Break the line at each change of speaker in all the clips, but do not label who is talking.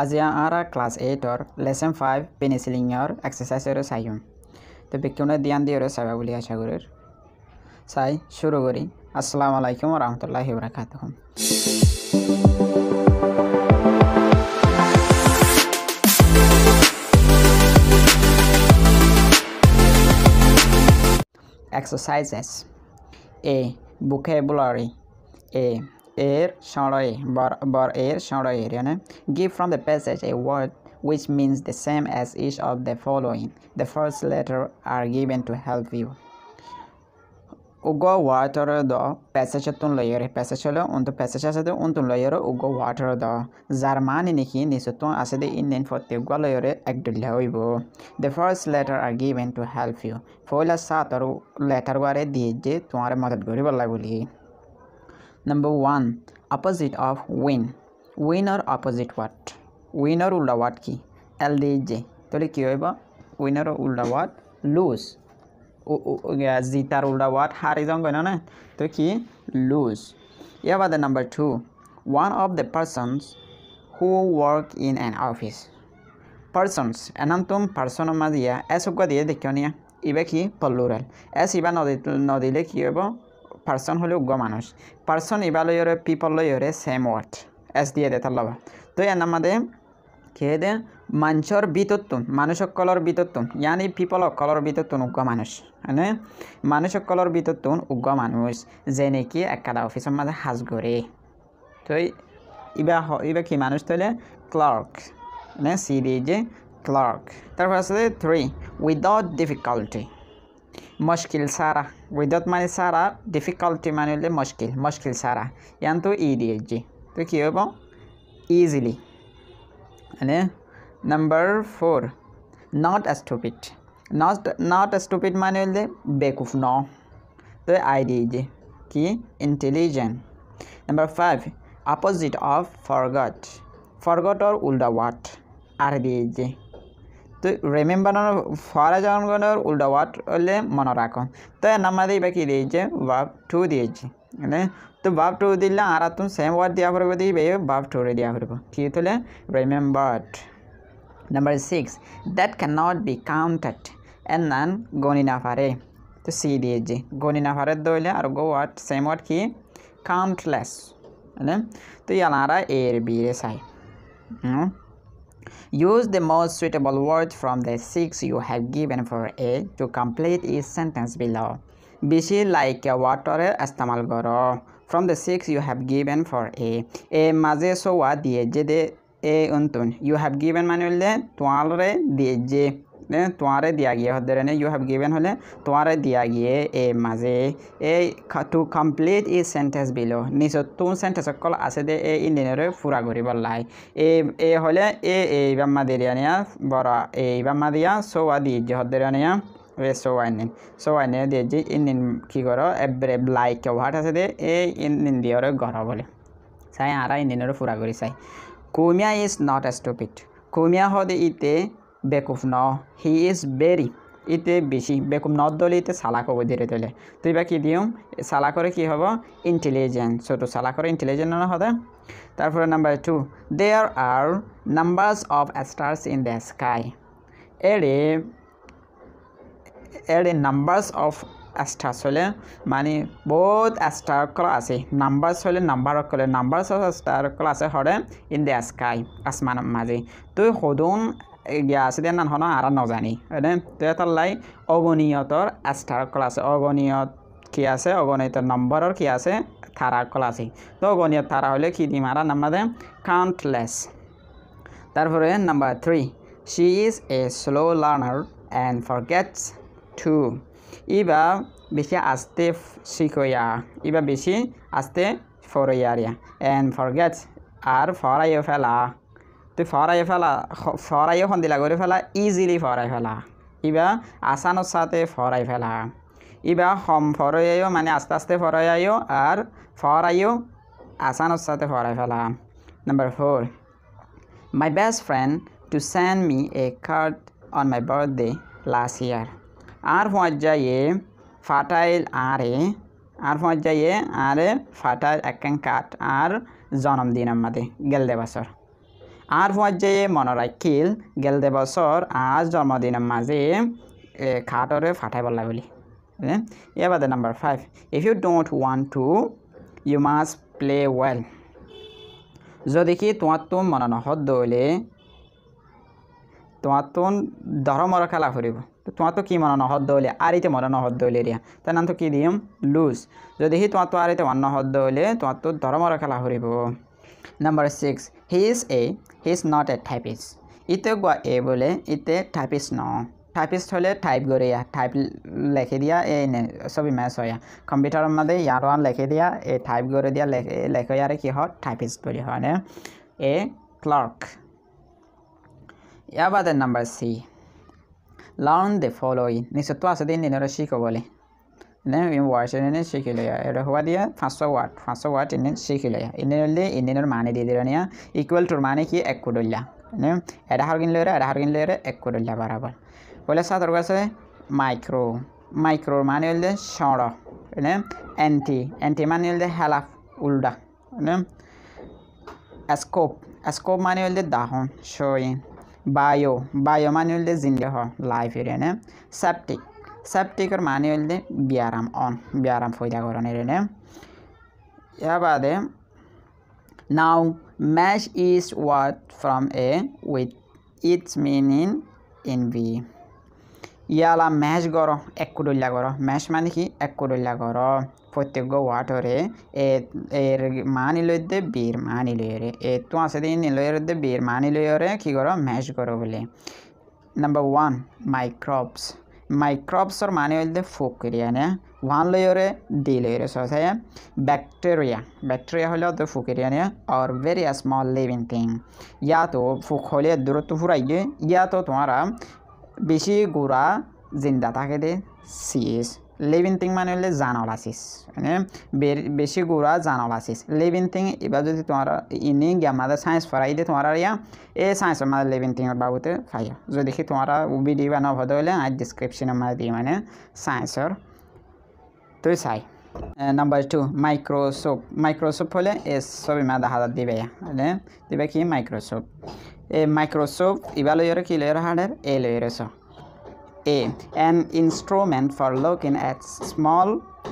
আজি আৰা ক্লাছ এইটৰ লেচন ফাইভ পেনিচিলিঙৰ এক্সাৰচাইজৰে চাইম তো বিজ্ঞানৰ ধ্যান দিয়ৰে চাবা বুলি আশা কৰোঁ চাই শুরু করি আসসালামু আলাইকুম রহমতুল্লাহ বরাকাত এক্সারসাইজেস এ ভোকাবুলারি এ এর সড়য়ে বর এর সড়য়ে মানে give from the passage a word which means the same as each of the following. The first letter are given to help you. উগো ওয়াটার দ প্যাসেজ তুন লয়ের প্যাসেজ হলো উন তো প্যাসেজ আছে তো উন তুন লয়ের উগো ওয়াটার দ যার মানে নেকি নিশ্চিত আছে দে ইন নেন ফতে উগো লয়ের একডুল্লা হইব the first letter are given to help you ফইলা সাতর লেটার ওয়ারে দিয়ে যে তোমার মদত করিব লাগলি number one opposite of win win or opposite what win or ulda what ki ldj তাহলে কি হইব উইনারও উল্টা ওয়াট লুজ জিতার উল্টা ওয়াট হারি যং কই না তো কি লুজ ইয়াবা the number two one of the persons who work in an office persons এনাম তুম পার্সন মা দিয়া এসব দিয়ে দেখিও নিয়া ইবা কি পল্লুরাল এস ইবা নদী নদীলে কি হইব পার্সন হলে উগ্র মানুষ পার্সন পিপল পিপলয়রে সেম ওয়ার্ড এস দিয়ে দে তার লবা তো এর নামাদে খেয়ে দে মাঞ্চর বিতত্তুন কলর বিতত্তুন ইয়ানি কলর বিতত্তুন উগ্র মানুষ মানে কলর বিতত্তুন উগ্র মানুষ যে নাকি একাদা অফিসের মাঝে হাজ গড়ে তো ইবা ইবা কি মানুষ তৈলে ক্লার্ক মানে সি দিয়ে যে ক্লার্ক তারপর আছে থ্রি উইদাউট ডিফিকাল্টি मुश्किल सारा विदत माने सारा डिफिकल्टी मान लें मुश्किल मुश्किल सारा यान तो ई दिए जी तो कि हम इजिली है number four not stupid not not मान माने बेकुफ नौ तो आई जी कि intelligent number five opposite of forgot forgot और उल्टा वाट आर जी তো રિમેમ્બરનો ફોર જવાનું ઉલટો વાટ એટલે મને રાખો તો রাখো তো બાકી રહી છે વાપ ટુ દે છે মানে তো વાપ ટુ দিলে আর তুমি সেম ওয়ার্ড দেওয়া পড়বে দিবে বাপ টুরে দেওয়া পড়বে কি তাহলে remembered number six that can not be counted and নান গণি না পারে তো সি দিয়েছি গণি না পারে দইলে আর গো ওয়ার্ড সেম ওয়ার্ড কি কাউন্টলেস মানে তো ইয়ালারা এর বিয়ে সাই হুম Use the most suitable word from the six you have given for A to complete each sentence below. Bishi like a uh, water istamal uh, goro. From the six you have given for A. A maze sowa দিয়ে A untun. You have given given মানে হলে তোমালরে দিয়ে যে তোমারে দিয়া গিয়ে ধরে নে ইউ হ্যাভ গিভেন হলে তোমারে দিয়া গিয়ে এ মাঝে এই to complete the sentence below নিচত তো সেন্টেন্স অকল আছে দে এই ইঞ্জিনিয়ারে পুরা করিব লাই এ এ হলে এ এইবার মাদিয়া নিয়া বড় এইবার মাদিয়া সৌয়া দিয়ে হদরে নিয়া সো আইনিন সো আইনে দিয়ে যে ইন্দিন কি কর এবারে লাইক ওভাট আছে দে এই ইন্দিন দিয়ে গড় বলে চাই আরা ইন্দিনের ফুরা করি চাই কুমিয়া ইজ নট এ স্টুপিড কুমিয়া হদে ইতে বেকুফ ন হি ইজ বেরি ইতে বেশি বেকুফ ন দলে ইতে সালা কব ধীরে দলে তুই বা কি দিও সালা করে কি হব ইন্টেলিজেন্ট সো তো সালা করে ইন্টেলিজেন্ট না হদা তারপরে number two there are numbers of stars in the sky এর এর নাম্বারস অফ স্টার্স হলে মানে বহুত স্টার কল আছে নাম্বারস হলে নাম্বার কলে নাম্বারস অফ স্টার কল আছে হরে ইন দ্য স্কাই আসমানের মাঝে তুই সদন গিয়া আছে দেন হন আর নজানি হ্যাঁ তো এটার লাই অগণীয়তর আস্থার ক্লাস অগণীয়ত কি আছে অগণিত নম্বরের কি আছে থারা ক্লাসি তো অগণীয় থারা হলে কি দিম আর আমাদের কাউন্টলেস তারপরে number three she is a slow learner and forgets to ইবা বেশি আস্তে শিখইয়া ইবা বেশি আস্তে ফরইয়ারিয়া অ্যান্ড ফরগেটস আর ফরাইও ফেলা তুই ফরাই ফেলা ফরাইও সন্দিলা করে ফেলা ইজিলি ফরাই ফেলা ইবা আসান সাথে ফরাই ফেলা ইবা হম ফরাইও মানে আস্তে আস্তে ফরাইও আর ফরাইও আসান সাথে ফরাই ফেলা number four my best friend to send me a card on my birthday last year আর পর্যায়ে ফাটাইল আরে আর পর্যায়ে আরে ফাটাইল এক কাঠ আর জন্মদিন আমাদের গেলদে বছর আর পর্যায়ে মনে রাখিল গেলদে বছর আজ জন্মদিনের মাঝে খাটরে ফাটাই বললা বলি বাদে number five if you don't want to you must play well যদি কি তোমার তো মনে নহত দৌলে তোমার তো ধর্মর খেলা ফুরিব তোমার তো কি মনে নহত দৌলে আর ইতে মনে নহত দৌলে রিয়া তার নাম তো কি দিম লুজ যদি তোমার তো আর ইতে মনে নহত দৌলে তোমার তো ধর্মর খেলা ফুরিব number six he is a he is not a typist ইটো কোৱা এ বোলে ইতে থাইপিছ ন থাইপিষ্ট হ'লে টাইপ গৰিয়া টাইপ লিখি দিয়া এই চব ইমেজ হয় কম্পিউটাৰৰ মাজে ইয়াৰ ওৱান লিখি দিয়া এই টাইপ গৰি দিয়া লিখে ইয়াৰে কি হয় টাইপিষ্ট বুলি হয়নে এ ক্লাৰ্ক ইয়াৰ বাদে নম্বৰ চি লাৰ্ণ দে ফল' নিশ্চয়তো আছে দিন দিনৰে শিকবলৈ এনে വായിച്ചു തന്നെ ശരിക്കില്ല ഇവിടെ ഹുവാ ദിയ പാঁচশো വാട്ട് പാঁচশോ വാട്ട് ഇന്നെ ശരിക്കില്ല ഇന്നലെ মানে কি രീതിയിലാണ് ഞാൻ ഈക്വൽ ടു മാനയ്ക്ക് എക്കൂടില്ല എടഹാർഗിനിലേറെ എടഹാർഗിനിലേറെ എക്കൂടില്ല ബറാബർ പോലെ സാ দরকার আছে মাইক্রো মাইক্রোর মানে হল সড় এনে এণ্টি এণ্টি মানে হল হেলাফ উল্ডা মানে স্কোপ স্কোপ মানে হল দাহন সই বায়ো বায়ো মানে হল জিন্দে হ লাইফ এনে সেপটিক সাবটিকর মানে হইলে ব্যায়াম অন ব্যায়াম ফয়দা করেন এরেনে ইয়া বাদে now mash is word from a with its mean in in বি ইয়ালা ম্যাশ গর এক কুডুল্লা গর ম্যাশ মানে কি এক কুডুল্লা গর প্রত্যেক ওয়াটরে এর মানি লইতে বীর মানি লইরে এ তো আছে দিন লইতে বীর মানি লইরে কি গর ম্যাশ গর বলে number one microbes microbes or manual ফুকরিয়া নে ওয়ান লেয়ারে ডি লেয়ারে সস হ্যাঁ ব্যাকটেরিয়া ব্যাকটেরিয়া হলে তো ফুকরিয়া নে আর ভেরি স্মল লিভিং থিং ইয়া তো ফুক হলে দূরত্ব ফুরাইয়ে ইয়া তো তোমারা বেশি গুড়া জিন্দা থাকে দে সিএস लिविंग थिंग मान हमें जानवला सीस मैंने बेसि गुरा जानवला सीस लिविंग थिंग इतना तुम्हारा इन्हें गेम सैंस फराइ दे तुम्हारा यहाँ ए सैंस मैं लिविंग थिंग बाबूते फाइ जो देखिए तुम्हारा वो भी डी बना भद डिस्क्रिप्शन मैं दी मैंने सैंसर तु सै नम्बर टू माइक्रोसोप माइक्रोसोप हमें ए सब इमें दादा दिवे मैंने दिवे कि माइक्रोसोप ए माइक्रोसोप इला लयर कि लयर हाडर ए लैर सो A. An instrument for looking at small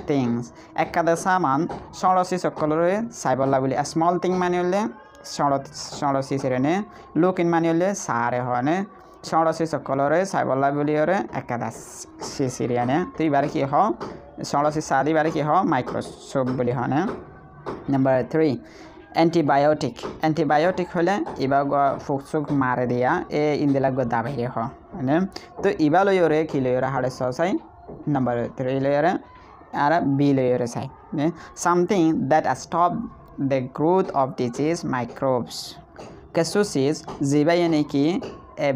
things. একাদে সামান সরসি সকলরে সাইবল্লা বলি স্মল থিং মানে হলে সরসি সেরেনে লুকিন মানে হলে সারে হনে সরসি সকলরে সাইবল্লা বলিয়রে একাদা সি সিরিয়ানে তো এবার কি হ সরসি সার এবার কি হ মাইক্রোস্কোপ বলি হনে নাম্বার থ্রি অ্যান্টিবায়োটিক অ্যান্টিবায়োটিক হলে এবার ফুক সুক মারে দিয়া এ ইন্দিলাগ দা বাইরে হয় होइन त इबा लयर एक लयर हाडे स साइन नम्बर थ्री लयर आर बी लयर साइन समथिङ द्याट आ stop the growth of disease microbes কেঁচু চিজ যিবাই এনেকি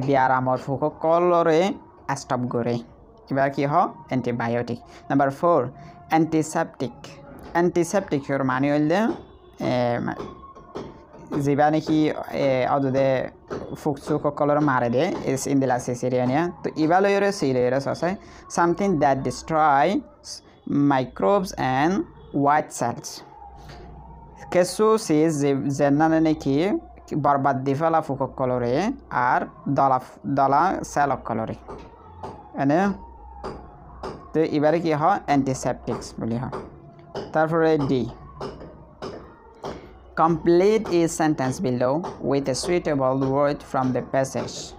ব্যায়ামৰ ভোককলৰে এষ্টপ কৰে কিবা কি হওক এণ্টিবায়'টিক নম্বৰ ফ'ৰ এণ্টিচেপ্টিক এণ্টিচেপ্টিকৰ মানি হ'ল زیبانی که عدود فوکسو که کلر مارده is in the last Caesarea تو ایبالو یوره سیره یوره ساسه something that destroys microbes and white cells کسو سیز زنانه نکی برباد دیفلا فوکو کلوره আর দলা দলা সেলক কলরে এনে তো এবারে কি হয় অ্যান্টিসেপটিক্স বলি হয় তারপরে ডি Complete a sentence below with a suitable word from the passage.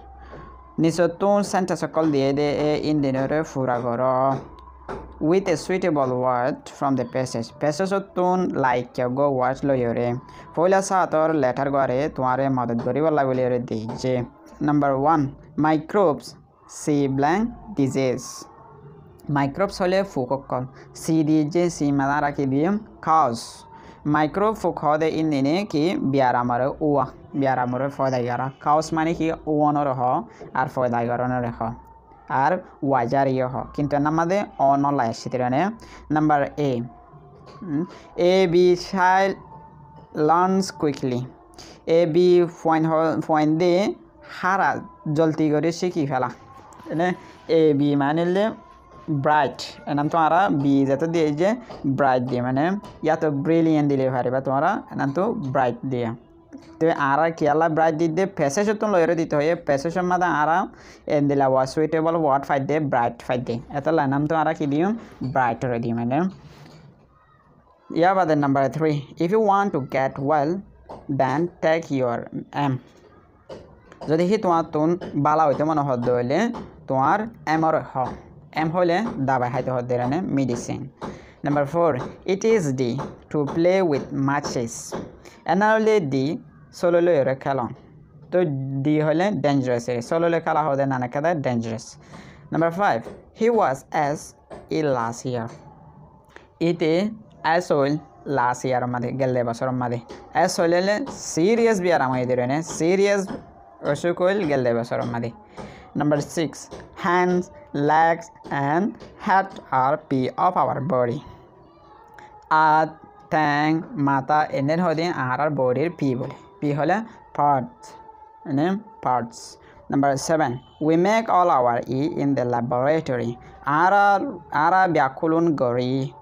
Nisotun sentence called the ADA in the Furagoro with a suitable word from the passage. Passage तुम like क्या go watch लो योरे. फौला साथ और letter गरे तुम्हारे मदद गरी वाला बोले योरे दीजिए. Number one microbes C blank disease. Microbes होले फूकोकल. C दीजिए C में ना रखी दिए cause माइक्रो फुखद इन निने कि बियारामर उवा बियारामर फयदागार काउस माने कि उवनर ह আর ফয়দাগরণের হ আর ওয়াজার ইয়ে হ কিন্তু আমাদের অনলা এসেছিলেন নাম্বার এ A B child learns quickly A B point point দে হারা জলতি করে শিখি ফেলা এ বি মানে ব্রাইট এনাম তোমরা বি যাতে দিয়ে যে ব্রাইট দিয়ে মানে ইয়া তো ব্রিলিয়েন্ট দিলে পারিবা তোমারা এনাম তো ব্রাইট দিয়ে তো আরা কেলা ব্রাইট দিয়ে প্যাসেজ তো লয়ের দিতে হয় প্যাসেজ মাদা আরা এন দিলা ওয়া সুইটেবল ওয়াট ফাইট দে ব্রাইট ফাইট দে এত লাইনাম তো আরা কি দিও ব্রাইট রে দিম মানে ইয়া বাদে number three if you want to get well then take your এম যদি সি তোমার তুন বালা হইতে মনে হদ্দ হইলে তোমার এমর হ এম হলে দাবায় হাইতে হতে রানে medicine number four it is ডি টু প্লে উইথ মাচিস এনারলে ডি সোলোলে খেলন তো ডি হলে ডেঞ্জারাস সোলোলে খেলা হতে নানা খেলা dangerous number five he was as ই লাস্ট ইয়ার ইতে অ্যাজ হইল লাস্ট ইয়ার মাদে গেলে বছর মাদে অ্যাজ হইলে সিরিয়াস বিয়ার আমাদের সীরিয়াস অসুখ হইল গেলে বছর মাদে Number six, hands, legs, and head are part of our body. At tang, mata, and then holding are our body P. P hole parts. And then parts. Number seven, we make all our E in the laboratory. Ara, ara, biakulun gori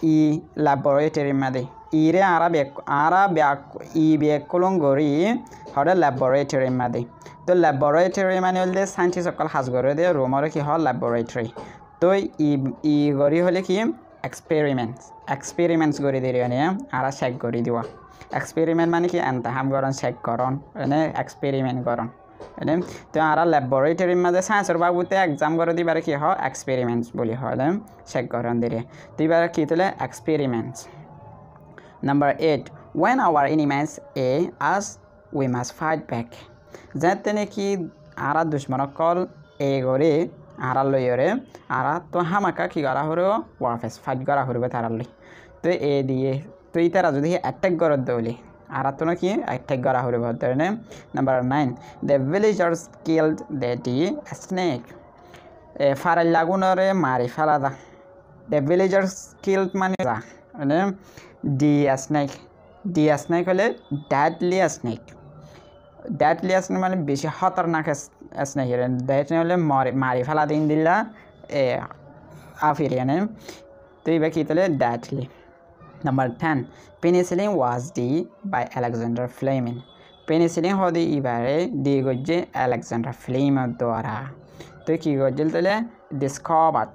E laboratory madi. ഈരെ അറ bake അറ back ഈ ബേക്കുളും গড়ি হরে laboratory মাদে তো laboratory মানে হলে সায়েন্টিস্টসকল সাজ গড়ে দিয়ে রুমর কি হয় ল্যাবরেটরি তো ই ই গড়ি হলে কি এক্সপেরিমেন্টস এক্সপেরিমেন্টস গড়ি দিয়ে মানে আর চেক গড়ি দেওয়া এক্সপেরিমেন্ট মানে কি এন্তাহাম গরণ চেক গরণ মানে এক্সপেরিমেন্ট গরণ হলে তো আর ল্যাবরেটরির মাঝে সায়েন্সের বাবুতে এক্সাম করে দিবার কি হয় এক্সপেরিমেন্টস বলি হলে চেক গরণ দিয়ে তো এবার কি তোলে experiments Number 8. When our enemies a us, we must fight back. যেতেনে কি আরা দুশ্মনকল এ গরে আরা লইরে আরা তো হামাকা কি করা হরো ওয়াফেস ফাইট করা হরবে তারা লই তো এ দিয়ে তো ই তারা যদি অ্যাটাক করত দৌলি আরা তো কি অ্যাটাক করা হরবে ধরেন number nine the villagers killed the ডি স্নেক ফারাল লাগুনরে মারি ফালাদা দ্য ভিলেজার্স কিল্ড মানে মানে ডি স্নেক ডি স্নেক হলে ড্যাডলি স্নেক ড্যাডলি স্নেক মানে বেশি খতরনাক স্নেক ড্যাডলি হলে মরে মারি ফেলা দিন দিলা এ আফির এনে তো বা কী তাহলে deadly number ten penicillin was ডি বাই আলেকজান্ডার ফ্লেমিন পেনিসিলিন হদি এবারে ডি গজ্জে আলেকজান্ডার ফ্লেমের দ্বারা তো কী গজ্জিল তাহলে ডিসকভার্ড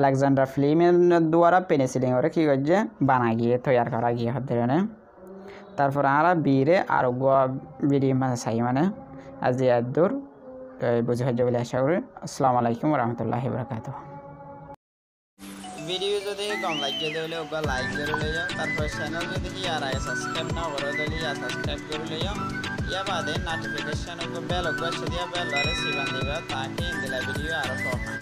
আলেকজান্ডার ফ্লিমের দ্বারা পেনিসিলিং ওরা কী করছে বানা গিয়ে তৈরি করা গিয়ে হতে মানে তারপর আমরা বিরে আরোগ্য বিড়ি মানে চাই মানে আজি দূর বুঝে হয়ে বলে আশা করি আসসালামু আলাইকুম রহমতুল্লাহ বরকাত ভিডিও যদি কম লাইক দিয়ে দিলে ওগুলো লাইক করে লইও তারপর চ্যানেল যদি কি আর আই সাবস্ক্রাইব না করে দিলে আর সাবস্ক্রাইব করে লইও ইয়া বাদে নোটিফিকেশন ওগুলো বেল ওগুলো সেদিয়া বেল আরে সিবান দিবা তাকে ইন্দিলা ভিডিও আর কম